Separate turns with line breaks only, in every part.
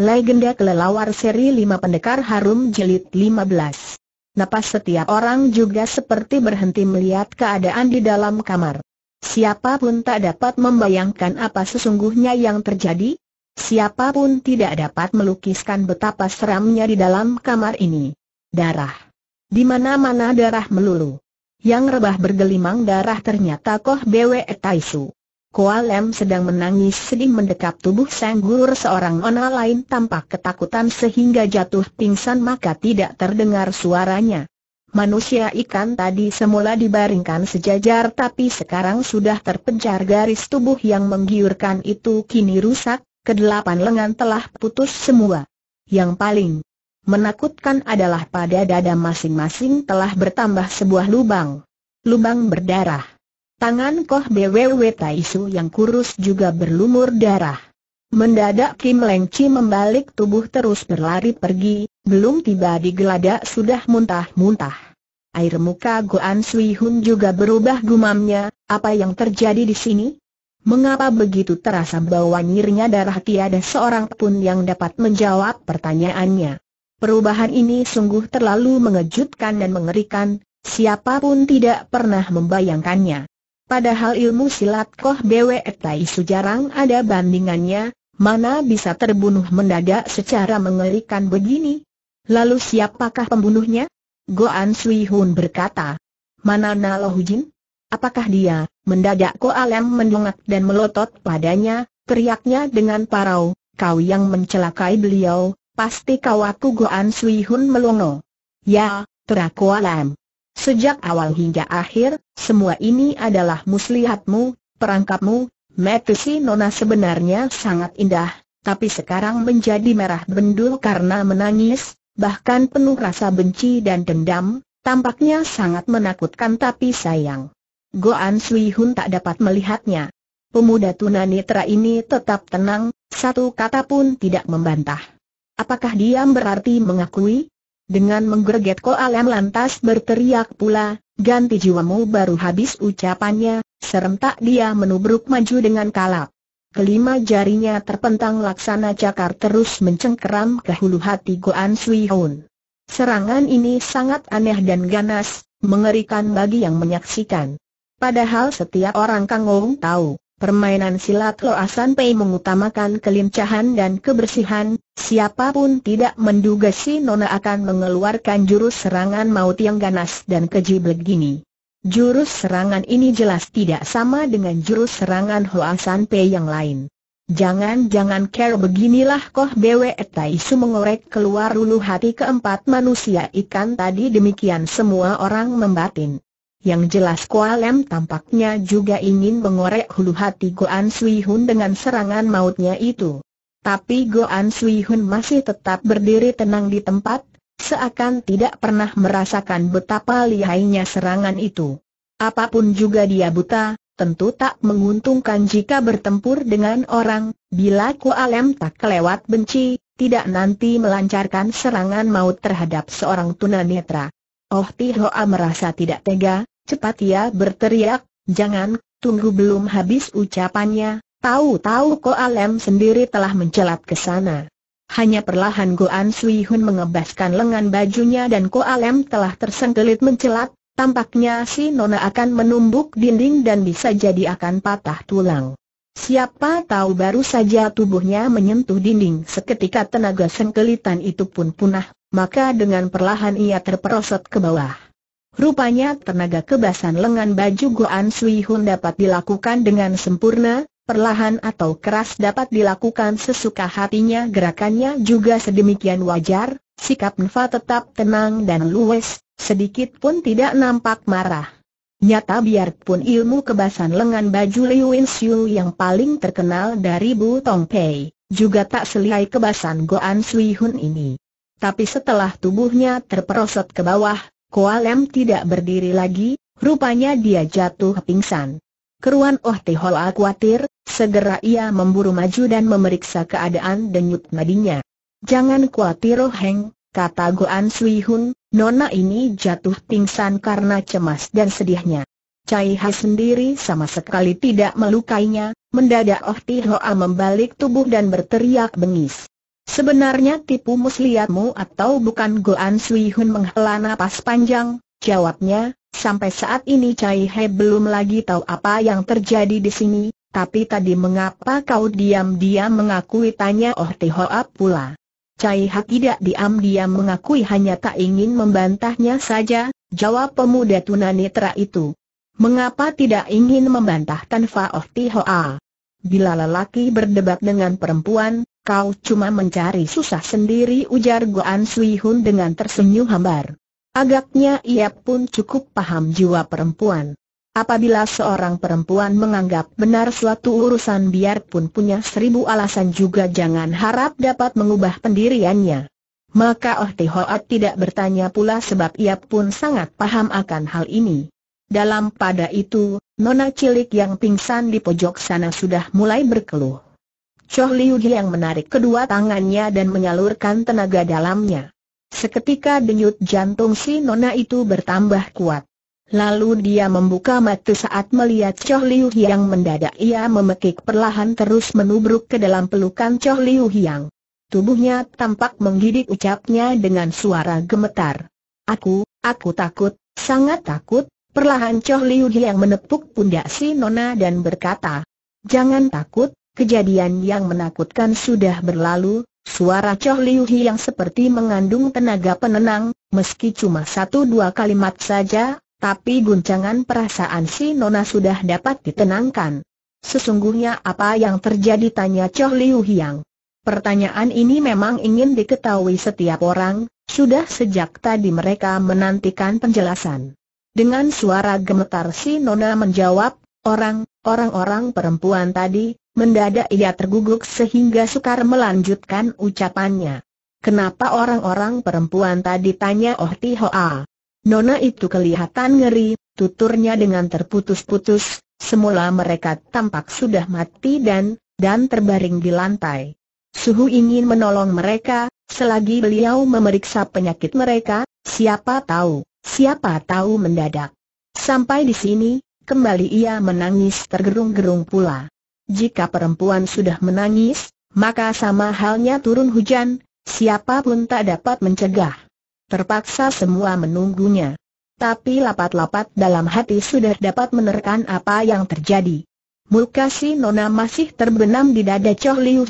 Legenda Kelelawar Seri 5 Pendekar Harum Jelit 15 Napas setiap orang juga seperti berhenti melihat keadaan di dalam kamar Siapapun tak dapat membayangkan apa sesungguhnya yang terjadi Siapapun tidak dapat melukiskan betapa seramnya di dalam kamar ini Darah Di mana-mana darah melulu Yang rebah bergelimang darah ternyata Koh Bwe Taisu Koalem sedang menangis sedih mendekap tubuh Sang Guru seorang ona lain tampak ketakutan sehingga jatuh pingsan maka tidak terdengar suaranya. Manusia ikan tadi semula dibaringkan sejajar tapi sekarang sudah terpencar garis tubuh yang menggiurkan itu kini rusak, kedelapan lengan telah putus semua. Yang paling menakutkan adalah pada dada masing-masing telah bertambah sebuah lubang. Lubang berdarah. Tangan Koh BWW Taisu yang kurus juga berlumur darah. Mendadak Kim Leng Chi membalik tubuh terus berlari pergi, belum tiba di geladak sudah muntah-muntah. Air muka Goan Sui Hun juga berubah gumamnya, apa yang terjadi di sini? Mengapa begitu terasa bau nyirnya darah tiada seorang pun yang dapat menjawab pertanyaannya? Perubahan ini sungguh terlalu mengejutkan dan mengerikan, siapapun tidak pernah membayangkannya. Padahal ilmu silat Koh Bwe Tai jarang ada bandingannya, mana bisa terbunuh mendadak secara mengerikan begini? Lalu siapakah pembunuhnya? Goan Sui Hun berkata. Mana Hu Jin? Apakah dia? Mendadak Ko Alem mendungak dan melotot padanya, teriaknya dengan parau, kau yang mencelakai beliau, pasti kau aku Goan Sui Hun melongo. Ya, terak Ko Alem. Sejak awal hingga akhir, semua ini adalah muslihatmu, perangkapmu, Metusi Nona sebenarnya sangat indah, tapi sekarang menjadi merah bendul karena menangis, bahkan penuh rasa benci dan dendam, tampaknya sangat menakutkan tapi sayang. Goan Sui Hun tak dapat melihatnya. Pemuda tunanetra ini tetap tenang, satu kata pun tidak membantah. Apakah diam berarti mengakui? Dengan menggerget alam lantas berteriak pula, ganti jiwamu baru habis ucapannya, serentak dia menubruk maju dengan kalap. Kelima jarinya terpentang laksana cakar terus mencengkeram ke hulu hati Goan Sui Hoon. Serangan ini sangat aneh dan ganas, mengerikan bagi yang menyaksikan. Padahal setiap orang Kangong tahu, Permainan silat Loasan Pei mengutamakan kelincahan dan kebersihan, siapapun tidak menduga si Nona akan mengeluarkan jurus serangan maut yang ganas dan keji begini. Jurus serangan ini jelas tidak sama dengan jurus serangan Loasan Pei yang lain. Jangan-jangan care beginilah Koh Bwe Taisu mengorek keluar ulu hati keempat manusia ikan tadi demikian semua orang membatin. Yang jelas Kualem tampaknya juga ingin mengorek hulu hati Goan Sui Hun dengan serangan mautnya itu. Tapi Goan Sui Hun masih tetap berdiri tenang di tempat, seakan tidak pernah merasakan betapa lihainya serangan itu. Apapun juga dia buta, tentu tak menguntungkan jika bertempur dengan orang, bila Kualem tak kelewat benci, tidak nanti melancarkan serangan maut terhadap seorang tunanetra. Oh Tihoa merasa tidak tega, cepat ia berteriak, jangan, tunggu belum habis ucapannya, tahu-tahu Ko Alem sendiri telah mencelat ke sana. Hanya perlahan Goan Sui Hun mengebaskan lengan bajunya dan Ko Alem telah tersengkelit mencelat, tampaknya si Nona akan menumbuk dinding dan bisa jadi akan patah tulang. Siapa tahu baru saja tubuhnya menyentuh dinding seketika tenaga sengkelitan itu pun punah maka dengan perlahan ia terperosot ke bawah. Rupanya tenaga kebasan lengan baju Goan Sui Hun dapat dilakukan dengan sempurna, perlahan atau keras dapat dilakukan sesuka hatinya gerakannya juga sedemikian wajar, sikap Nfa tetap tenang dan luwes, sedikit pun tidak nampak marah. Nyata biarpun ilmu kebasan lengan baju Liu Xiu yang paling terkenal dari Bu Tong Pei, juga tak selihai kebasan Goan Sui Hun ini tapi setelah tubuhnya terperosot ke bawah, Koalem tidak berdiri lagi, rupanya dia jatuh pingsan. Keruan Oh Tihola khawatir, segera ia memburu maju dan memeriksa keadaan denyut nadinya. Jangan khawatir Oh Heng, kata Goan Sui Hun, nona ini jatuh pingsan karena cemas dan sedihnya. Cai Ha sendiri sama sekali tidak melukainya, mendadak Oh Tihola membalik tubuh dan berteriak bengis. Sebenarnya tipu muslihatmu atau bukan Goan Sui Hun menghela napas panjang, jawabnya, sampai saat ini Cai He belum lagi tahu apa yang terjadi di sini, tapi tadi mengapa kau diam-diam mengakui tanya Oh Ti Hoa pula. Cai He tidak diam-diam mengakui hanya tak ingin membantahnya saja, jawab pemuda tunanetra itu. Mengapa tidak ingin membantah Fa Oh Ti Hoa? Bila lelaki berdebat dengan perempuan, Kau cuma mencari susah sendiri ujar Goan Sui Hun dengan tersenyum hambar. Agaknya ia pun cukup paham jiwa perempuan. Apabila seorang perempuan menganggap benar suatu urusan biarpun punya seribu alasan juga jangan harap dapat mengubah pendiriannya. Maka Oh Tihoat tidak bertanya pula sebab ia pun sangat paham akan hal ini. Dalam pada itu, nona cilik yang pingsan di pojok sana sudah mulai berkeluh. Choh Liu yang menarik kedua tangannya dan menyalurkan tenaga dalamnya. Seketika denyut jantung si nona itu bertambah kuat. Lalu dia membuka mata saat melihat Choh Liu Hiang mendadak ia memekik perlahan terus menubruk ke dalam pelukan Choh Liu Hiang. Tubuhnya tampak menggidik ucapnya dengan suara gemetar. Aku, aku takut, sangat takut, perlahan Choh Liu Hiang menepuk pundak si Nona dan berkata, Jangan takut, Kejadian yang menakutkan sudah berlalu, suara Choh Liu Hi yang seperti mengandung tenaga penenang, meski cuma satu dua kalimat saja, tapi guncangan perasaan si Nona sudah dapat ditenangkan. Sesungguhnya apa yang terjadi tanya Choh Liu Hiang. Pertanyaan ini memang ingin diketahui setiap orang, sudah sejak tadi mereka menantikan penjelasan. Dengan suara gemetar si Nona menjawab, orang, orang-orang perempuan tadi, Mendadak ia terguguk sehingga sukar melanjutkan ucapannya. Kenapa orang-orang perempuan tadi tanya Oh Tihoa? Nona itu kelihatan ngeri, tuturnya dengan terputus-putus, semula mereka tampak sudah mati dan, dan terbaring di lantai. Suhu ingin menolong mereka, selagi beliau memeriksa penyakit mereka, siapa tahu, siapa tahu mendadak. Sampai di sini, kembali ia menangis tergerung-gerung pula. Jika perempuan sudah menangis, maka sama halnya turun hujan, siapapun tak dapat mencegah. Terpaksa semua menunggunya. Tapi lapat-lapat dalam hati sudah dapat menerkan apa yang terjadi. Muka si Nona masih terbenam di dada Choh Liu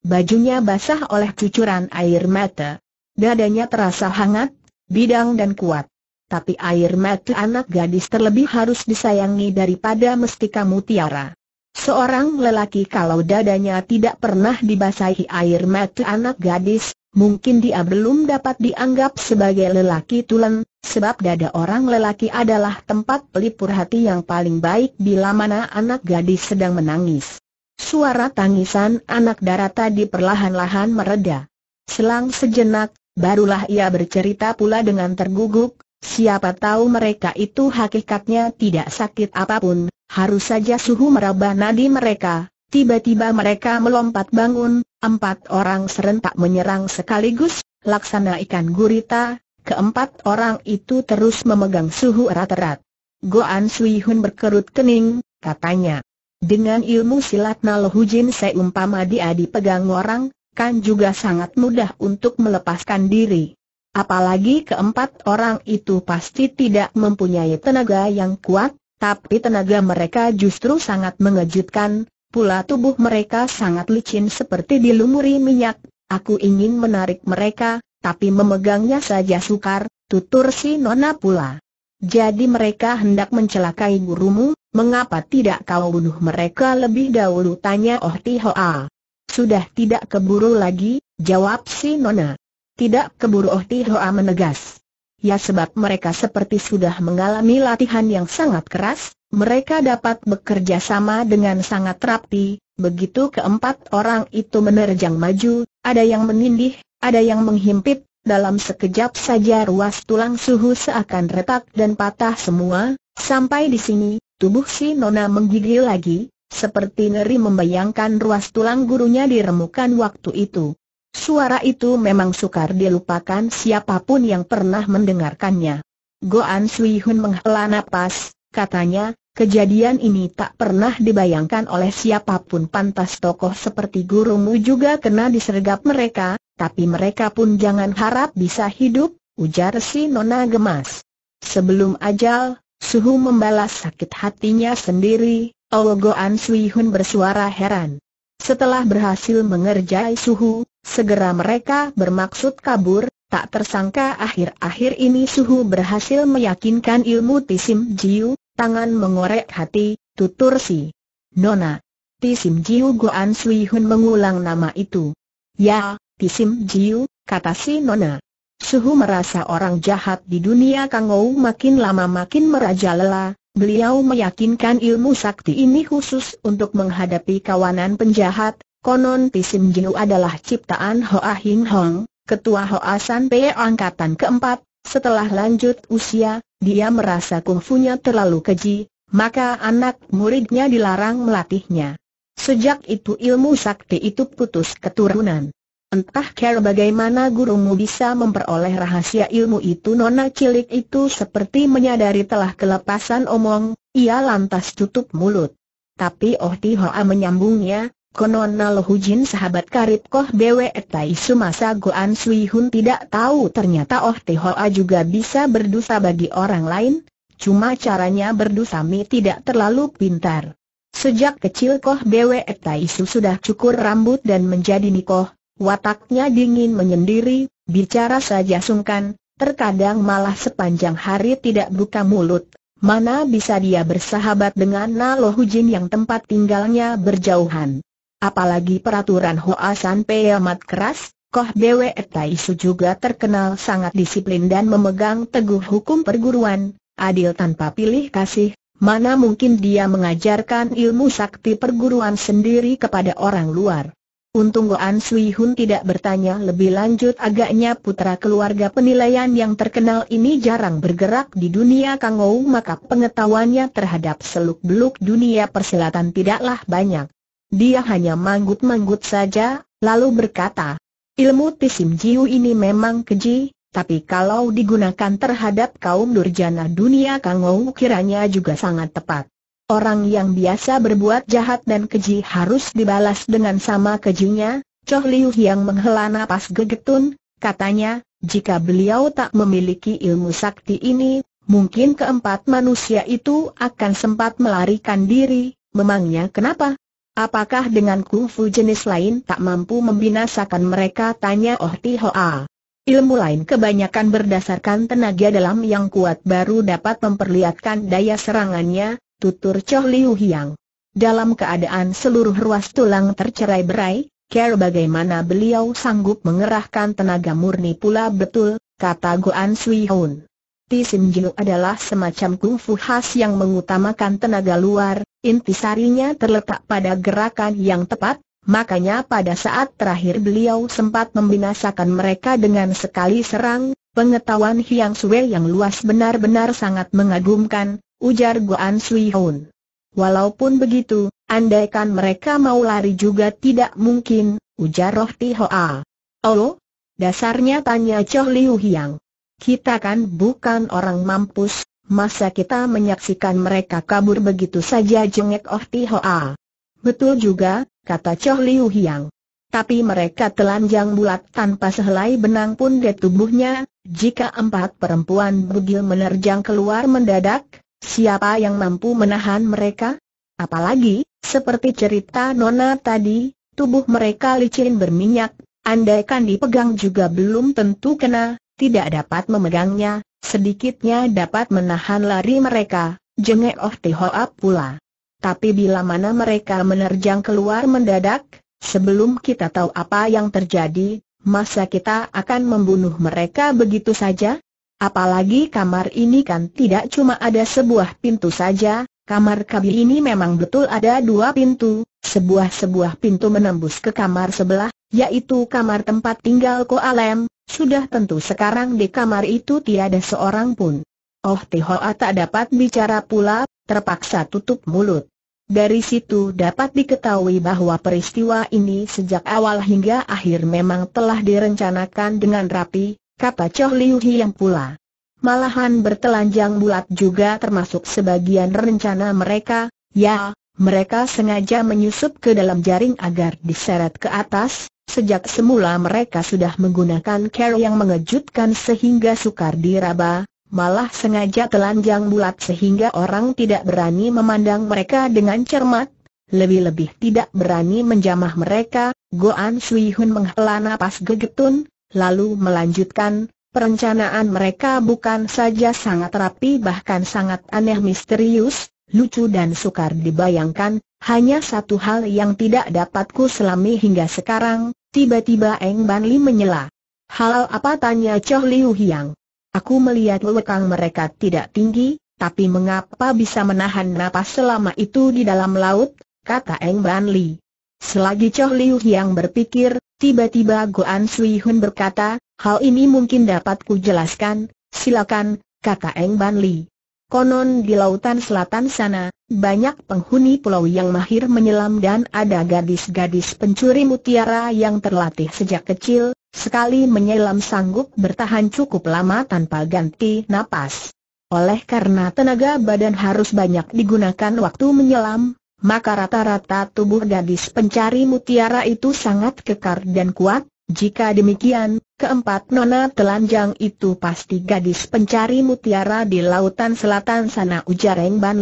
bajunya basah oleh cucuran air mata. Dadanya terasa hangat, bidang dan kuat. Tapi air mata anak gadis terlebih harus disayangi daripada mestika mutiara. Seorang lelaki kalau dadanya tidak pernah dibasahi air mata anak gadis, mungkin dia belum dapat dianggap sebagai lelaki tulen, sebab dada orang lelaki adalah tempat pelipur hati yang paling baik bila mana anak gadis sedang menangis. Suara tangisan anak darah tadi perlahan-lahan mereda. Selang sejenak, barulah ia bercerita pula dengan tergugup, Siapa tahu mereka itu hakikatnya tidak sakit apapun, harus saja suhu meraba nadi mereka, tiba-tiba mereka melompat bangun, empat orang serentak menyerang sekaligus, laksana ikan gurita, keempat orang itu terus memegang suhu erat-erat. Goan Sui Hun berkerut kening, katanya. Dengan ilmu silat Nalhujin seumpama dia dipegang orang, kan juga sangat mudah untuk melepaskan diri. Apalagi keempat orang itu pasti tidak mempunyai tenaga yang kuat, tapi tenaga mereka justru sangat mengejutkan, pula tubuh mereka sangat licin seperti dilumuri minyak. Aku ingin menarik mereka, tapi memegangnya saja sukar, tutur si Nona pula. Jadi mereka hendak mencelakai gurumu, mengapa tidak kau bunuh mereka lebih dahulu tanya Oh Tihoa. Sudah tidak keburu lagi, jawab si Nona. Tidak keburu Oh Tihoa menegas. Ya sebab mereka seperti sudah mengalami latihan yang sangat keras, mereka dapat bekerja sama dengan sangat rapi, begitu keempat orang itu menerjang maju, ada yang menindih, ada yang menghimpit, dalam sekejap saja ruas tulang suhu seakan retak dan patah semua, sampai di sini, tubuh si Nona menggigil lagi, seperti ngeri membayangkan ruas tulang gurunya diremukan waktu itu. Suara itu memang sukar dilupakan siapapun yang pernah mendengarkannya. Goan Sui Hun menghela napas, katanya, kejadian ini tak pernah dibayangkan oleh siapapun pantas tokoh seperti gurumu juga kena disergap mereka, tapi mereka pun jangan harap bisa hidup, ujar si Nona gemas. Sebelum ajal, Suhu membalas sakit hatinya sendiri, Owo oh Goan Sui Hun bersuara heran. Setelah berhasil mengerjai Suhu, Segera mereka bermaksud kabur, tak tersangka akhir-akhir ini Suhu berhasil meyakinkan ilmu Tisim Jiu, tangan mengorek hati, tutur si. Nona. Tisim Jiu Goan Sui Hun mengulang nama itu. Ya, Tisim Jiu, kata si Nona. Suhu merasa orang jahat di dunia Kangou makin lama makin merajalela, beliau meyakinkan ilmu sakti ini khusus untuk menghadapi kawanan penjahat, Konon Pisim Jiu adalah ciptaan Hoa Hing Hong, ketua Hoa San Pei angkatan keempat, setelah lanjut usia, dia merasa kungfunya terlalu keji, maka anak muridnya dilarang melatihnya. Sejak itu ilmu sakti itu putus keturunan. Entah care bagaimana gurumu bisa memperoleh rahasia ilmu itu Nona cilik itu seperti menyadari telah kelepasan omong, ia lantas tutup mulut. Tapi Oh Ti Hoa menyambungnya, Konon Nalo Jin sahabat karib Koh Bwe Tai masa Goan Sui Hun tidak tahu ternyata Oh Te Hoa juga bisa berdosa bagi orang lain, cuma caranya berdosa mi tidak terlalu pintar. Sejak kecil Koh Bwe Tai Su sudah cukur rambut dan menjadi nikoh, wataknya dingin menyendiri, bicara saja sungkan, terkadang malah sepanjang hari tidak buka mulut. Mana bisa dia bersahabat dengan Nalo Jin yang tempat tinggalnya berjauhan. Apalagi peraturan Hoa Pei amat keras, Koh Bwe Tai Su juga terkenal sangat disiplin dan memegang teguh hukum perguruan, adil tanpa pilih kasih, mana mungkin dia mengajarkan ilmu sakti perguruan sendiri kepada orang luar. Untung Goan Sui Hun tidak bertanya lebih lanjut agaknya putra keluarga penilaian yang terkenal ini jarang bergerak di dunia Kangou maka pengetahuannya terhadap seluk-beluk dunia persilatan tidaklah banyak. Dia hanya manggut-manggut saja, lalu berkata, ilmu Tisim Jiu ini memang keji, tapi kalau digunakan terhadap kaum durjana dunia Kangou kiranya juga sangat tepat. Orang yang biasa berbuat jahat dan keji harus dibalas dengan sama kejinya, Choh Liu yang menghela napas gegetun, katanya, jika beliau tak memiliki ilmu sakti ini, mungkin keempat manusia itu akan sempat melarikan diri, memangnya kenapa? Apakah dengan kungfu jenis lain tak mampu membinasakan mereka? Tanya Oh Tihoa. Ilmu lain kebanyakan berdasarkan tenaga dalam yang kuat baru dapat memperlihatkan daya serangannya, tutur Choh Liu Hiang. Dalam keadaan seluruh ruas tulang tercerai berai, care bagaimana beliau sanggup mengerahkan tenaga murni pula betul, kata Goan Sui Hoon. Jiu adalah semacam kungfu khas yang mengutamakan tenaga luar, Inti sarinya terletak pada gerakan yang tepat, makanya pada saat terakhir beliau sempat membinasakan mereka dengan sekali serang, pengetahuan Hiang Sui yang luas benar-benar sangat mengagumkan, ujar Guan Sui Hun. Walaupun begitu, andaikan mereka mau lari juga tidak mungkin, ujar Roh Ti Hoa. Oh? Dasarnya tanya Choh Liu Hiang. Kita kan bukan orang mampus, masa kita menyaksikan mereka kabur begitu saja jengek Oh Tihoa. Betul juga, kata Choh Liu Hiang. Tapi mereka telanjang bulat tanpa sehelai benang pun di tubuhnya, jika empat perempuan bugil menerjang keluar mendadak, siapa yang mampu menahan mereka? Apalagi, seperti cerita Nona tadi, tubuh mereka licin berminyak, andaikan dipegang juga belum tentu kena, tidak dapat memegangnya, sedikitnya dapat menahan lari mereka, jengek Oh Tihoa pula. Tapi bila mana mereka menerjang keluar mendadak, sebelum kita tahu apa yang terjadi, masa kita akan membunuh mereka begitu saja? Apalagi kamar ini kan tidak cuma ada sebuah pintu saja, kamar kabi ini memang betul ada dua pintu, sebuah-sebuah pintu menembus ke kamar sebelah, yaitu kamar tempat tinggal Koalem, sudah tentu sekarang di kamar itu tiada seorang pun. Oh Tihoa ah, tak dapat bicara pula, terpaksa tutup mulut. Dari situ dapat diketahui bahwa peristiwa ini sejak awal hingga akhir memang telah direncanakan dengan rapi, kata Choh Liu yang pula. Malahan bertelanjang bulat juga termasuk sebagian rencana mereka, ya, mereka sengaja menyusup ke dalam jaring agar diseret ke atas, Sejak semula mereka sudah menggunakan cara yang mengejutkan sehingga sukar diraba, malah sengaja telanjang bulat sehingga orang tidak berani memandang mereka dengan cermat, lebih-lebih tidak berani menjamah mereka, Goan Sui Hun menghela napas gegetun, lalu melanjutkan, perencanaan mereka bukan saja sangat rapi bahkan sangat aneh misterius, lucu dan sukar dibayangkan, hanya satu hal yang tidak dapatku selami hingga sekarang, Tiba-tiba Eng Ban Li menyela. Hal apa tanya Choh Liu Hiang? Aku melihat lekang mereka tidak tinggi, tapi mengapa bisa menahan napas selama itu di dalam laut? Kata Eng Ban Li. Selagi Choh Liu Hiang berpikir, tiba-tiba Goan Sui Hun berkata, hal ini mungkin dapat ku jelaskan, silakan, kata Eng Ban Li. Konon di lautan selatan sana, banyak penghuni pulau yang mahir menyelam dan ada gadis-gadis pencuri mutiara yang terlatih sejak kecil, sekali menyelam sanggup bertahan cukup lama tanpa ganti napas. Oleh karena tenaga badan harus banyak digunakan waktu menyelam, maka rata-rata tubuh gadis pencari mutiara itu sangat kekar dan kuat, jika demikian, Keempat nona telanjang itu pasti gadis pencari mutiara di lautan selatan sana ujar Eng Ban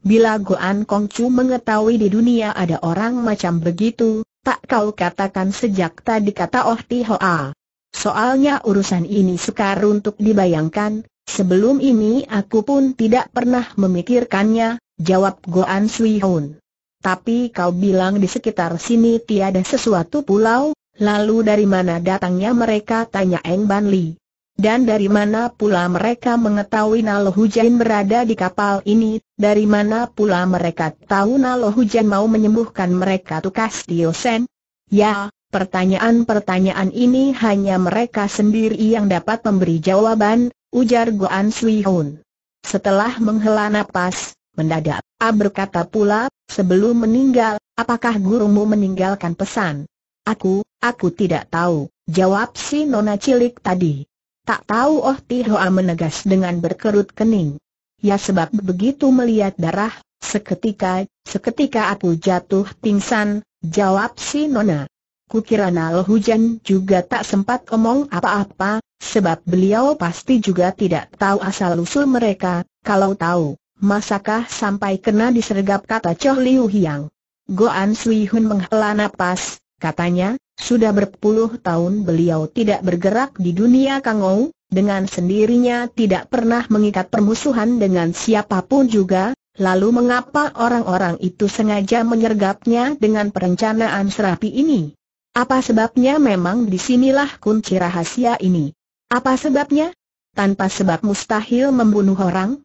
Bila Goan Kongcu mengetahui di dunia ada orang macam begitu, tak kau katakan sejak tadi kata Oh Ti Hoa. Soalnya urusan ini sukar untuk dibayangkan, sebelum ini aku pun tidak pernah memikirkannya, jawab Goan Sui Hun. Tapi kau bilang di sekitar sini tiada sesuatu pulau, Lalu dari mana datangnya mereka tanya Eng Ban Li. Dan dari mana pula mereka mengetahui Nalo Hujan berada di kapal ini, dari mana pula mereka tahu Nalo Hujan mau menyembuhkan mereka tukas Sen? Ya, pertanyaan-pertanyaan ini hanya mereka sendiri yang dapat memberi jawaban, ujar Goan Sui Hun. Setelah menghela nafas, mendadak, A berkata pula, sebelum meninggal, apakah gurumu meninggalkan pesan? Aku, aku tidak tahu, jawab si nona cilik tadi. Tak tahu Oh Tihoa menegas dengan berkerut kening. Ya sebab begitu melihat darah, seketika, seketika aku jatuh pingsan, jawab si nona. Kukira Nalo Hujan juga tak sempat omong apa-apa, sebab beliau pasti juga tidak tahu asal-usul mereka, kalau tahu, masakah sampai kena disergap kata Choh Liu Hiang. Goan Sui Hun menghela napas, Katanya, sudah berpuluh tahun beliau tidak bergerak di dunia Kangou, dengan sendirinya tidak pernah mengikat permusuhan dengan siapapun juga, lalu mengapa orang-orang itu sengaja menyergapnya dengan perencanaan serapi ini? Apa sebabnya memang disinilah kunci rahasia ini? Apa sebabnya? Tanpa sebab mustahil membunuh orang?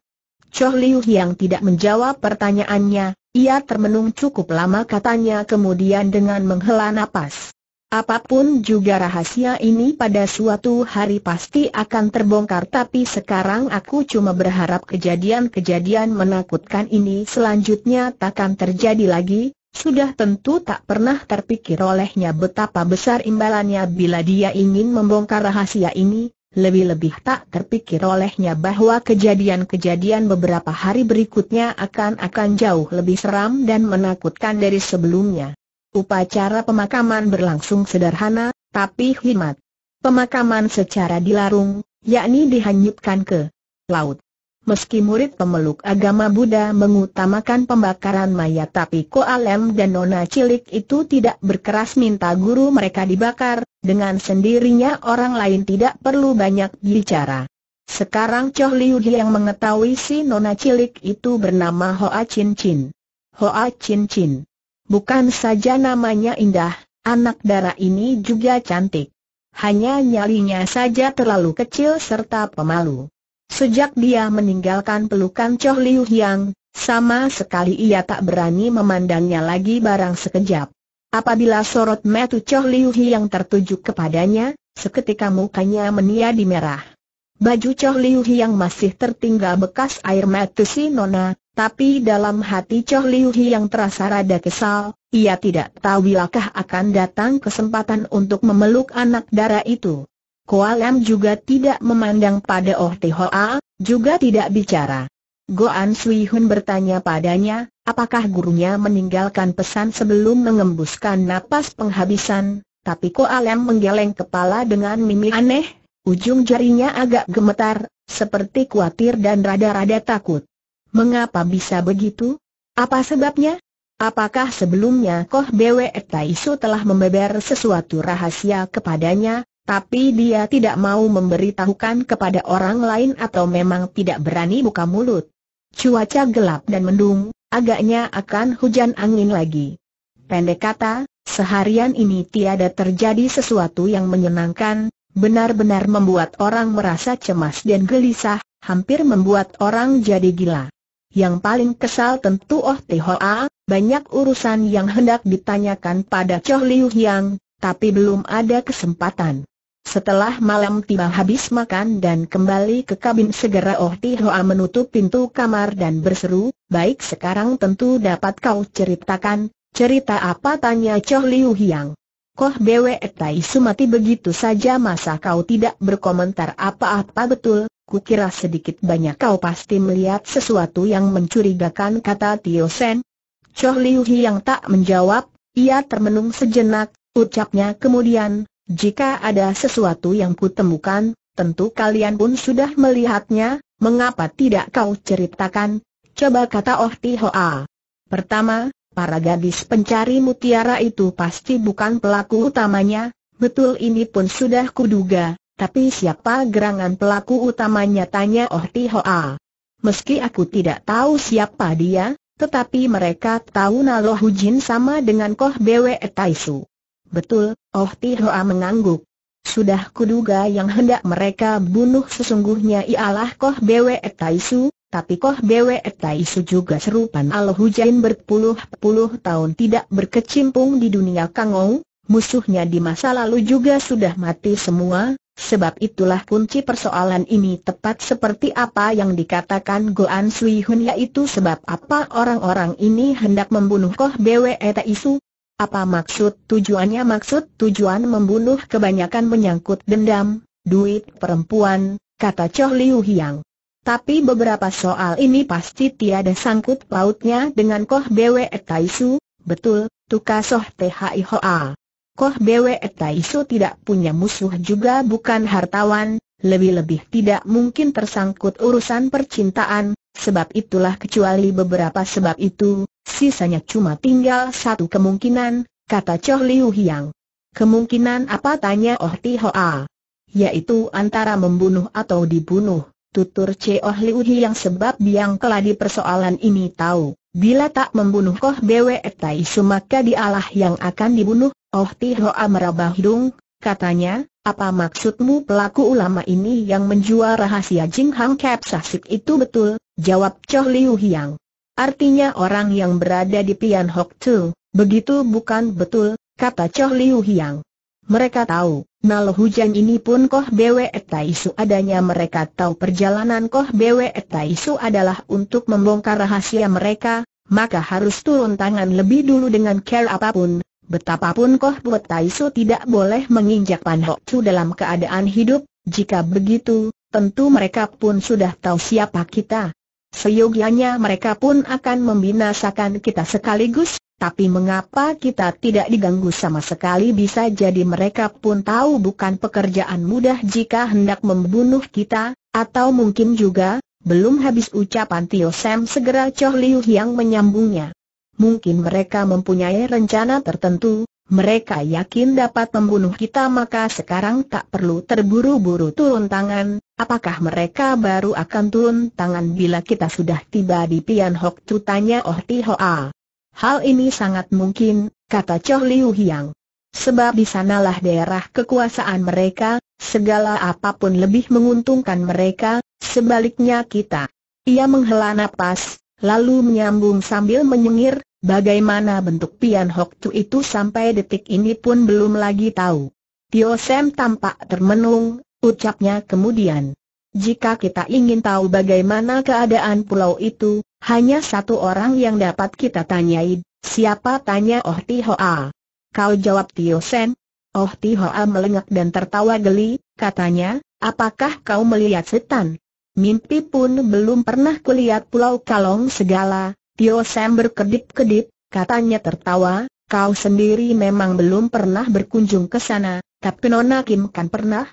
Choh Liu yang tidak menjawab pertanyaannya, ia termenung cukup lama katanya kemudian dengan menghela nafas. Apapun juga rahasia ini pada suatu hari pasti akan terbongkar tapi sekarang aku cuma berharap kejadian-kejadian menakutkan ini selanjutnya takkan terjadi lagi, sudah tentu tak pernah terpikir olehnya betapa besar imbalannya bila dia ingin membongkar rahasia ini, lebih-lebih tak terpikir olehnya bahwa kejadian-kejadian beberapa hari berikutnya akan-akan jauh lebih seram dan menakutkan dari sebelumnya. Upacara pemakaman berlangsung sederhana, tapi khidmat. Pemakaman secara dilarung, yakni dihanyutkan ke laut. Meski murid pemeluk agama Buddha mengutamakan pembakaran mayat tapi Koalem dan Nona Cilik itu tidak berkeras minta guru mereka dibakar, dengan sendirinya orang lain tidak perlu banyak bicara. Sekarang Choh Liu yang mengetahui si Nona Cilik itu bernama Hoa Chin Chin. Hoa Chin Chin. Bukan saja namanya indah, anak darah ini juga cantik. Hanya nyalinya saja terlalu kecil serta pemalu. Sejak dia meninggalkan pelukan Choh Liu Hiang, sama sekali ia tak berani memandangnya lagi barang sekejap. Apabila sorot metu Choh Liu Hiang tertuju kepadanya, seketika mukanya meniadi merah. Baju Choh Liu Hiang masih tertinggal bekas air mata si Nona, tapi dalam hati Choh Liu Hiang terasa rada kesal, ia tidak tahu wilakah akan datang kesempatan untuk memeluk anak dara itu. Koalem juga tidak memandang pada Oh Hoa, juga tidak bicara. Goan Sui Hun bertanya padanya, apakah gurunya meninggalkan pesan sebelum mengembuskan napas penghabisan, tapi Koalam menggeleng kepala dengan mimi aneh, ujung jarinya agak gemetar, seperti khawatir dan rada-rada takut. Mengapa bisa begitu? Apa sebabnya? Apakah sebelumnya Koh Bwe Taisu telah membeber sesuatu rahasia kepadanya, tapi dia tidak mau memberitahukan kepada orang lain atau memang tidak berani buka mulut. Cuaca gelap dan mendung, agaknya akan hujan angin lagi. Pendek kata, seharian ini tiada terjadi sesuatu yang menyenangkan, benar-benar membuat orang merasa cemas dan gelisah, hampir membuat orang jadi gila. Yang paling kesal tentu Oh Tihoa, banyak urusan yang hendak ditanyakan pada Choh Liu Yang, tapi belum ada kesempatan. Setelah malam tiba habis makan dan kembali ke kabin segera Oh Ti Hoa menutup pintu kamar dan berseru, baik sekarang tentu dapat kau ceritakan, cerita apa tanya Choh Liu Hiang. Koh Bwe Tai Sumati begitu saja masa kau tidak berkomentar apa-apa betul, kukira sedikit banyak kau pasti melihat sesuatu yang mencurigakan kata Tio Sen. Choh Liu Hiang tak menjawab, ia termenung sejenak, ucapnya kemudian, jika ada sesuatu yang kutemukan, tentu kalian pun sudah melihatnya, mengapa tidak kau ceritakan? Coba kata Oh Tihoa. Pertama, para gadis pencari mutiara itu pasti bukan pelaku utamanya, betul ini pun sudah kuduga, tapi siapa gerangan pelaku utamanya tanya Oh Tihoa. Meski aku tidak tahu siapa dia, tetapi mereka tahu Nalohujin sama dengan Koh Bwe Taisu. Betul, Oh Ti Tihoa mengangguk. Sudah kuduga yang hendak mereka bunuh sesungguhnya ialah Koh Bwe Taisu, tapi Koh Bwe Taisu juga serupan Al Hujain berpuluh-puluh tahun tidak berkecimpung di dunia Kangou, musuhnya di masa lalu juga sudah mati semua, sebab itulah kunci persoalan ini tepat seperti apa yang dikatakan Goan Sui Hun yaitu sebab apa orang-orang ini hendak membunuh Koh Bwe Taisu, apa maksud tujuannya? Maksud tujuan membunuh kebanyakan menyangkut dendam, duit perempuan, kata Choh Liu Hiang. Tapi beberapa soal ini pasti tiada sangkut pautnya dengan Koh Bwe Taisu, betul, tukasoh Soh Thi Hoa. Koh Bwe Taisu tidak punya musuh juga bukan hartawan, lebih-lebih tidak mungkin tersangkut urusan percintaan, sebab itulah kecuali beberapa sebab itu, Sisanya cuma tinggal satu kemungkinan, kata Choh Liu Hiang. Kemungkinan apa tanya Oh Ti Hoa? Yaitu antara membunuh atau dibunuh, tutur Choh Liu Hiang sebab biang keladi persoalan ini tahu. Bila tak membunuh Koh Bwe Tai maka dialah yang akan dibunuh, Oh Ti Hoa merabah hidung, katanya, apa maksudmu pelaku ulama ini yang menjual rahasia Jing Hang Kep Sasik itu betul? Jawab Choh Liu Hiang. Artinya orang yang berada di Pian Hok Tu, begitu bukan betul, kata Choh Liu Hiang. Mereka tahu, nal hujan ini pun Koh Bwe Taisu adanya mereka tahu perjalanan Koh Bwe Taisu adalah untuk membongkar rahasia mereka, maka harus turun tangan lebih dulu dengan care apapun, betapapun Koh Bwe Taisu tidak boleh menginjak Pan Hok Tu dalam keadaan hidup, jika begitu, tentu mereka pun sudah tahu siapa kita, Seyogianya mereka pun akan membinasakan kita sekaligus, tapi mengapa kita tidak diganggu sama sekali bisa jadi mereka pun tahu bukan pekerjaan mudah jika hendak membunuh kita, atau mungkin juga, belum habis ucapan Tio Sam segera Choh Liu yang menyambungnya. Mungkin mereka mempunyai rencana tertentu, mereka yakin dapat membunuh kita maka sekarang tak perlu terburu-buru turun tangan, apakah mereka baru akan turun tangan bila kita sudah tiba di Pian Hok Tu tanya Oh Ti Hoa. Hal ini sangat mungkin, kata Choh Liu Hiang. Sebab di sanalah daerah kekuasaan mereka, segala apapun lebih menguntungkan mereka, sebaliknya kita. Ia menghela nafas, lalu menyambung sambil menyengir, Bagaimana bentuk Pian Hok Chu itu sampai detik ini pun belum lagi tahu. Tio Sam tampak termenung, ucapnya kemudian. Jika kita ingin tahu bagaimana keadaan pulau itu, hanya satu orang yang dapat kita tanyai, siapa tanya Oh Hoa? Kau jawab Tio Sam. Oh Hoa melengak dan tertawa geli, katanya, apakah kau melihat setan? Mimpi pun belum pernah kulihat pulau kalong segala, Tio Sam berkedip-kedip, katanya tertawa, kau sendiri memang belum pernah berkunjung ke sana, tapi Nona Kim kan pernah.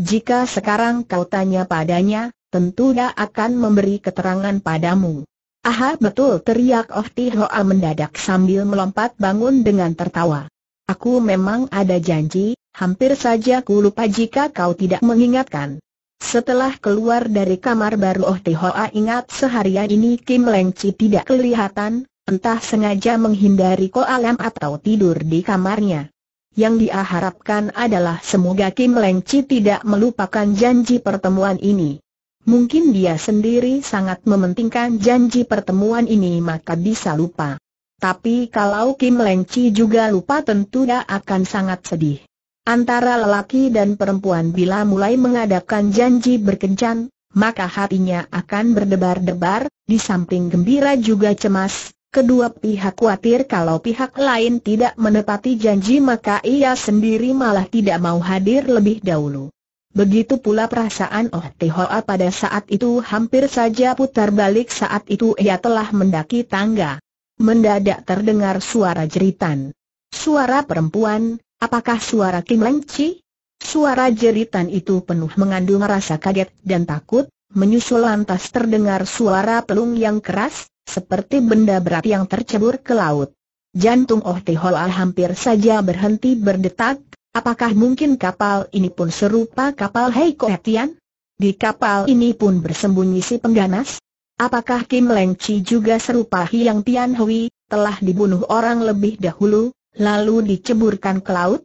Jika sekarang kau tanya padanya, tentu dia akan memberi keterangan padamu. Aha betul teriak Oh Tihoa mendadak sambil melompat bangun dengan tertawa. Aku memang ada janji, hampir saja ku lupa jika kau tidak mengingatkan. Setelah keluar dari kamar baru Oh Tihoa ingat seharian ini Kim Lengci tidak kelihatan, entah sengaja menghindari koalam atau tidur di kamarnya. Yang dia harapkan adalah semoga Kim Lengci tidak melupakan janji pertemuan ini. Mungkin dia sendiri sangat mementingkan janji pertemuan ini maka bisa lupa. Tapi kalau Kim Lengci juga lupa tentu dia akan sangat sedih. Antara lelaki dan perempuan bila mulai mengadakan janji berkencan, maka hatinya akan berdebar-debar, di samping gembira juga cemas, kedua pihak khawatir kalau pihak lain tidak menepati janji maka ia sendiri malah tidak mau hadir lebih dahulu. Begitu pula perasaan Oh Tihoa pada saat itu hampir saja putar balik saat itu ia telah mendaki tangga. Mendadak terdengar suara jeritan. Suara perempuan, Apakah suara Kim Leng Chi? Suara jeritan itu penuh mengandung rasa kaget dan takut, menyusul lantas terdengar suara pelung yang keras, seperti benda berat yang tercebur ke laut. Jantung Oh Tehola hampir saja berhenti berdetak, apakah mungkin kapal ini pun serupa kapal Hei Koetian? Di kapal ini pun bersembunyi si pengganas, Apakah Kim Leng Chi juga serupa Hiang Tian Hui, telah dibunuh orang lebih dahulu? lalu diceburkan ke laut.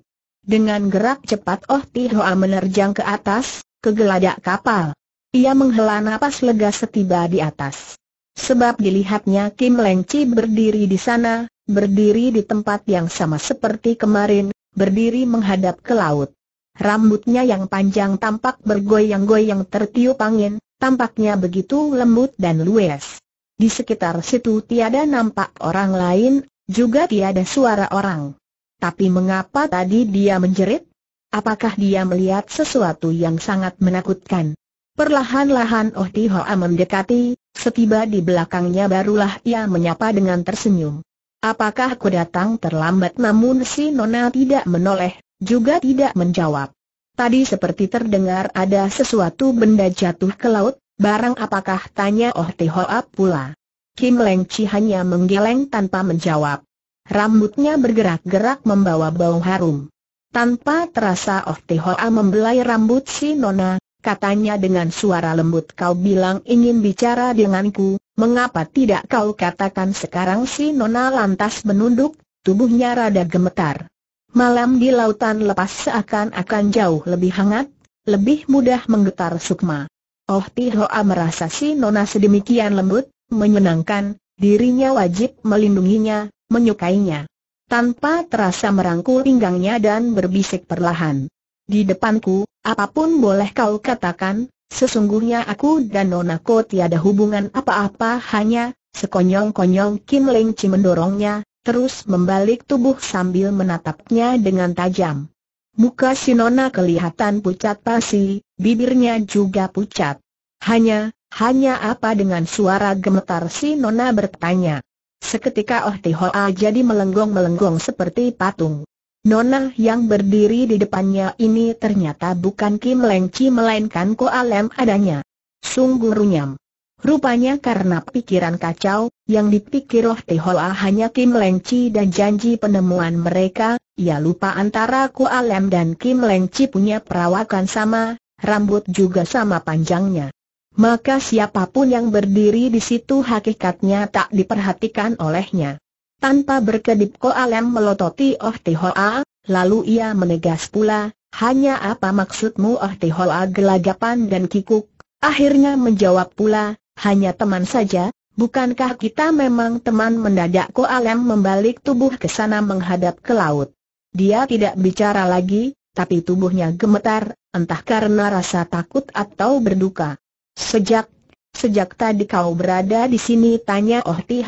Dengan gerak cepat Oh Tihoa menerjang ke atas, ke geladak kapal. Ia menghela napas lega setiba di atas. Sebab dilihatnya Kim Leng Chi berdiri di sana, berdiri di tempat yang sama seperti kemarin, berdiri menghadap ke laut. Rambutnya yang panjang tampak bergoyang-goyang tertiup angin, tampaknya begitu lembut dan luwes. Di sekitar situ tiada nampak orang lain, juga tiada suara orang. Tapi mengapa tadi dia menjerit? Apakah dia melihat sesuatu yang sangat menakutkan? Perlahan-lahan Oh Hoa mendekati, setiba di belakangnya barulah ia menyapa dengan tersenyum. Apakah aku datang terlambat namun si Nona tidak menoleh, juga tidak menjawab. Tadi seperti terdengar ada sesuatu benda jatuh ke laut, barang apakah tanya Oh Hoa pula. Kim Leng Chi hanya menggeleng tanpa menjawab. Rambutnya bergerak-gerak membawa bau harum. Tanpa terasa Oh Te Hoa membelai rambut si Nona, katanya dengan suara lembut kau bilang ingin bicara denganku, mengapa tidak kau katakan sekarang si Nona lantas menunduk, tubuhnya rada gemetar. Malam di lautan lepas seakan-akan jauh lebih hangat, lebih mudah menggetar sukma. Oh Te Hoa merasa si Nona sedemikian lembut, menyenangkan, dirinya wajib melindunginya, menyukainya. Tanpa terasa merangkul pinggangnya dan berbisik perlahan. Di depanku, apapun boleh kau katakan, sesungguhnya aku dan Nona Nonako tiada hubungan apa-apa hanya, sekonyong-konyong Kim Ling Chi mendorongnya, terus membalik tubuh sambil menatapnya dengan tajam. Muka si Nona kelihatan pucat pasi, bibirnya juga pucat. Hanya, hanya apa dengan suara gemetar si Nona bertanya. Seketika Oh Tihoa jadi melenggong-melenggong seperti patung. Nona yang berdiri di depannya ini ternyata bukan Kim Leng Chi melainkan Alem adanya. Sungguh runyam. Rupanya karena pikiran kacau, yang dipikir Loh Tihoa hanya Kim Leng Chi dan janji penemuan mereka, ia lupa antara Ko Alem dan Kim Leng Chi punya perawakan sama, rambut juga sama panjangnya maka siapapun yang berdiri di situ hakikatnya tak diperhatikan olehnya. Tanpa berkedip Koalem melototi Oh Tihoa, lalu ia menegas pula, hanya apa maksudmu Oh Tihoa gelagapan dan kikuk? Akhirnya menjawab pula, hanya teman saja, bukankah kita memang teman mendadak Koalem membalik tubuh ke sana menghadap ke laut. Dia tidak bicara lagi, tapi tubuhnya gemetar, entah karena rasa takut atau berduka. Sejak, sejak tadi kau berada di sini tanya Oh Eh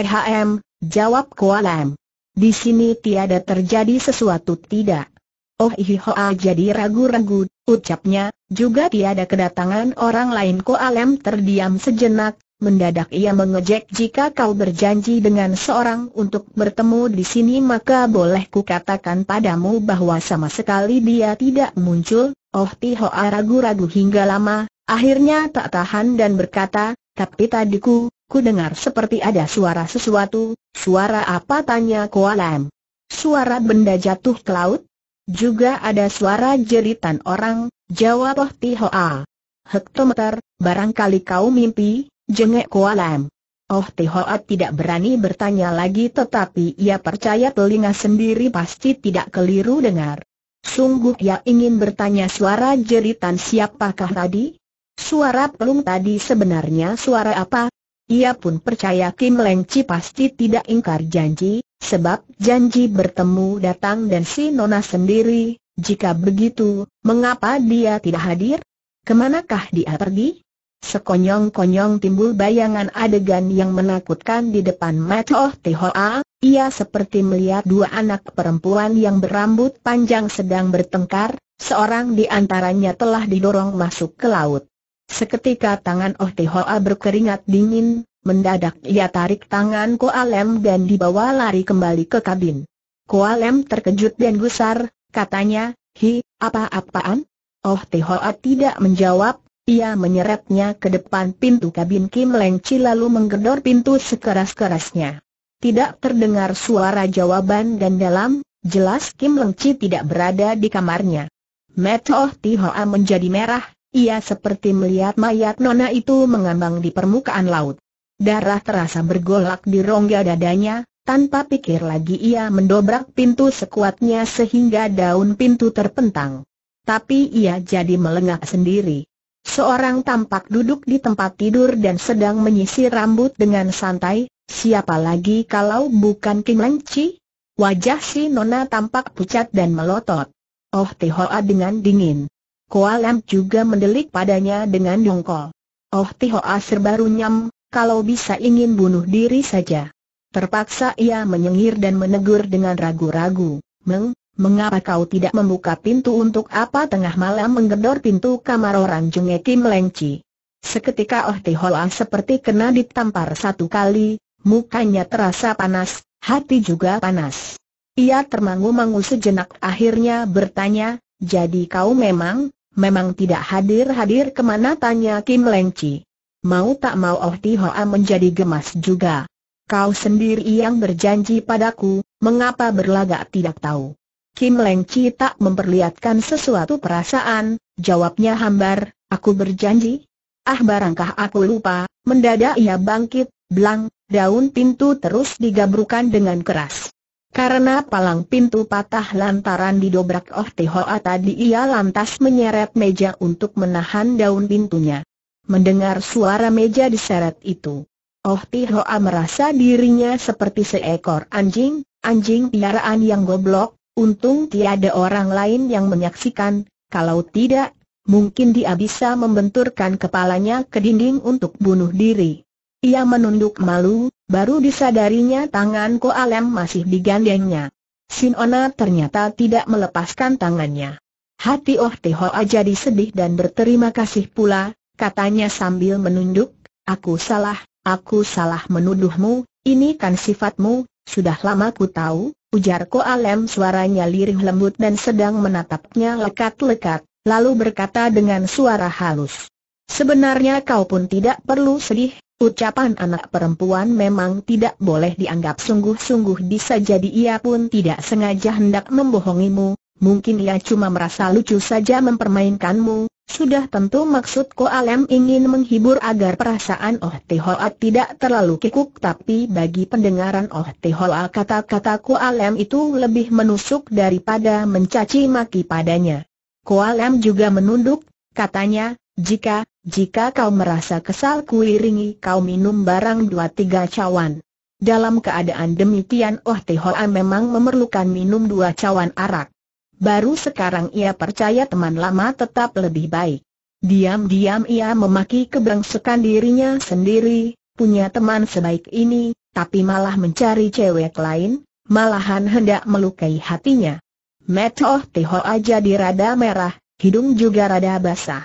Ehm, jawab Kualam. Di sini tiada terjadi sesuatu tidak. Oh Hoa jadi ragu-ragu, ucapnya, juga tiada kedatangan orang lain Kualam terdiam sejenak, Mendadak ia mengejek jika kau berjanji dengan seorang untuk bertemu di sini maka boleh katakan padamu bahwa sama sekali dia tidak muncul, Oh Tihoa ragu-ragu hingga lama, Akhirnya tak tahan dan berkata, tapi tadiku, ku dengar seperti ada suara sesuatu, suara apa tanya Koalam. Suara benda jatuh ke laut? Juga ada suara jeritan orang, jawab Oh Tihoa. Hektometer, barangkali kau mimpi, jengek Koalam. Oh Tihoa tidak berani bertanya lagi tetapi ia percaya telinga sendiri pasti tidak keliru dengar. Sungguh ia ingin bertanya suara jeritan siapakah tadi? Suara pelung tadi sebenarnya suara apa? Ia pun percaya Kim Leng Chi pasti tidak ingkar janji, sebab janji bertemu datang dan si Nona sendiri, jika begitu, mengapa dia tidak hadir? Kemanakah dia pergi? Sekonyong-konyong timbul bayangan adegan yang menakutkan di depan mata Oh Tehoa, ia seperti melihat dua anak perempuan yang berambut panjang sedang bertengkar, seorang di antaranya telah didorong masuk ke laut. Seketika tangan Oh Hoa berkeringat dingin, mendadak ia tarik tangan Koalem dan dibawa lari kembali ke kabin. Koalem terkejut dan gusar, katanya, hi, apa-apaan? Oh Hoa tidak menjawab, ia menyeretnya ke depan pintu kabin Kim Leng Chi lalu menggedor pintu sekeras-kerasnya. Tidak terdengar suara jawaban dan dalam, jelas Kim Leng Chi tidak berada di kamarnya. Meto Oh Hoa menjadi merah, ia seperti melihat mayat nona itu mengambang di permukaan laut. Darah terasa bergolak di rongga dadanya, tanpa pikir lagi ia mendobrak pintu sekuatnya sehingga daun pintu terpentang. Tapi ia jadi melengah sendiri. Seorang tampak duduk di tempat tidur dan sedang menyisir rambut dengan santai, siapa lagi kalau bukan Leng Chi? Wajah si Nona tampak pucat dan melotot. Oh Tihoa dengan dingin. Koalam juga mendelik padanya dengan dongkol. Oh Asir baru nyam, kalau bisa ingin bunuh diri saja. Terpaksa ia menyengir dan menegur dengan ragu-ragu. Meng, mengapa kau tidak membuka pintu untuk apa tengah malam menggedor pintu kamar orang Junge melengci? Seketika Oh Tiho Asir seperti kena ditampar satu kali, mukanya terasa panas, hati juga panas. Ia termangu-mangu sejenak akhirnya bertanya, jadi kau memang, Memang tidak hadir-hadir kemana tanya Kim Leng Chi. Mau tak mau Oh Ti Hoa menjadi gemas juga. Kau sendiri yang berjanji padaku, mengapa berlagak tidak tahu? Kim Leng Chi tak memperlihatkan sesuatu perasaan, jawabnya hambar, aku berjanji? Ah barangkah aku lupa, mendadak ia bangkit, belang, daun pintu terus digabrukan dengan keras. Karena palang pintu patah lantaran didobrak Oh Tehoa tadi ia lantas menyeret meja untuk menahan daun pintunya. Mendengar suara meja diseret itu, Oh Tihoa merasa dirinya seperti seekor anjing, anjing piaraan yang goblok, untung tiada orang lain yang menyaksikan, kalau tidak, mungkin dia bisa membenturkan kepalanya ke dinding untuk bunuh diri. Ia menunduk malu, Baru disadarinya tangan Koalem masih digandengnya. Sinona ternyata tidak melepaskan tangannya. Hati Oh Tehoa jadi sedih dan berterima kasih pula, katanya sambil menunduk, aku salah, aku salah menuduhmu, ini kan sifatmu, sudah lama ku tahu, ujar Koalem suaranya lirih lembut dan sedang menatapnya lekat-lekat, lalu berkata dengan suara halus. Sebenarnya kau pun tidak perlu sedih, Ucapan anak perempuan memang tidak boleh dianggap sungguh-sungguh bisa jadi ia pun tidak sengaja hendak membohongimu, mungkin ia cuma merasa lucu saja mempermainkanmu, sudah tentu maksud Ko Alem ingin menghibur agar perasaan Oh Tehoa tidak terlalu kikuk tapi bagi pendengaran Oh Tehoa kata-kata Ko Alem itu lebih menusuk daripada mencaci maki padanya. Ko Alem juga menunduk, katanya, jika jika kau merasa kesal kuiringi kau minum barang dua tiga cawan. Dalam keadaan demikian Oh Tehoa memang memerlukan minum dua cawan arak. Baru sekarang ia percaya teman lama tetap lebih baik. Diam-diam ia memaki kebrangsekan dirinya sendiri, punya teman sebaik ini, tapi malah mencari cewek lain, malahan hendak melukai hatinya. Met Oh Metoh Tehoa jadi rada merah, hidung juga rada basah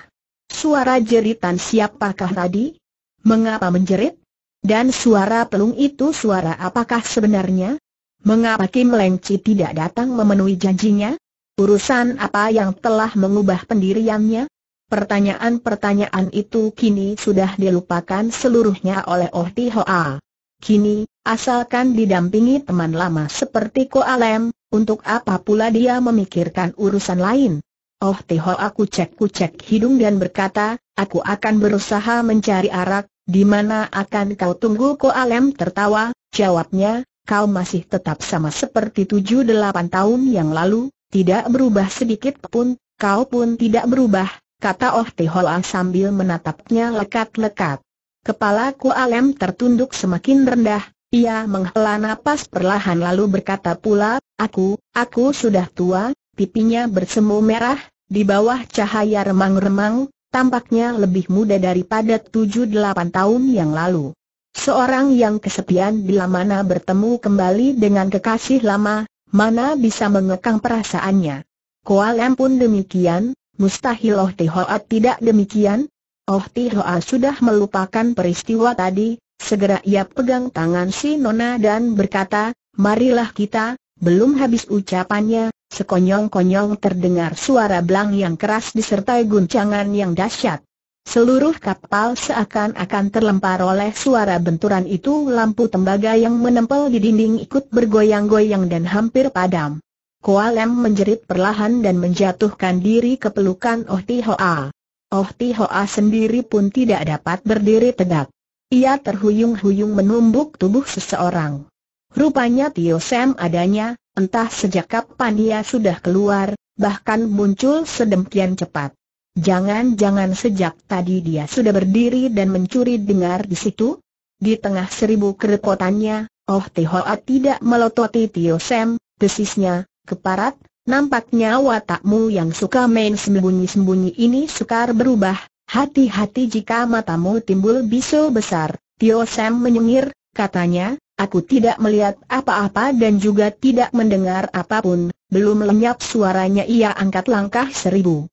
suara jeritan siapakah tadi? Mengapa menjerit? Dan suara pelung itu suara apakah sebenarnya? Mengapa Kim Lengci tidak datang memenuhi janjinya? Urusan apa yang telah mengubah pendiriannya? Pertanyaan-pertanyaan itu kini sudah dilupakan seluruhnya oleh Oh Ti Hoa. Kini, asalkan didampingi teman lama seperti Ko Alem, untuk apa pula dia memikirkan urusan lain? Oh Teho aku cek-kucek hidung dan berkata, aku akan berusaha mencari arak, di mana akan kau tunggu Ko Alem tertawa, jawabnya, kau masih tetap sama seperti tujuh delapan tahun yang lalu, tidak berubah sedikit pun, kau pun tidak berubah, kata Oh Tehoa ah, sambil menatapnya lekat-lekat. Kepala Ko Alem tertunduk semakin rendah, ia menghela napas perlahan lalu berkata pula, aku, aku sudah tua, pipinya bersemu merah, di bawah cahaya remang-remang, tampaknya lebih muda daripada 7-8 tahun yang lalu. Seorang yang kesepian bila mana bertemu kembali dengan kekasih lama, mana bisa mengekang perasaannya. Koalem pun demikian, mustahil Oh Tihoa tidak demikian. Oh Tihoat sudah melupakan peristiwa tadi, segera ia pegang tangan si Nona dan berkata, marilah kita, belum habis ucapannya, Sekonyong-konyong terdengar suara belang yang keras disertai guncangan yang dahsyat. Seluruh kapal seakan-akan terlempar oleh suara benturan itu lampu tembaga yang menempel di dinding ikut bergoyang-goyang dan hampir padam. Koalem menjerit perlahan dan menjatuhkan diri ke pelukan Oh Tihoa. Oh Tihoa sendiri pun tidak dapat berdiri tegak. Ia terhuyung-huyung menumbuk tubuh seseorang. Rupanya Tio Sam adanya, Entah sejak kapan dia sudah keluar, bahkan muncul sedemikian cepat. Jangan-jangan sejak tadi dia sudah berdiri dan mencuri dengar di situ? Di tengah seribu kerepotannya, Oh Tihoa tidak melototi Tio Sam, besisnya, keparat, nampaknya watakmu yang suka main sembunyi-sembunyi ini sukar berubah, hati-hati jika matamu timbul bisu besar. Tio Sam menyengir, katanya, Aku tidak melihat apa-apa dan juga tidak mendengar apapun, belum lenyap suaranya ia angkat langkah seribu.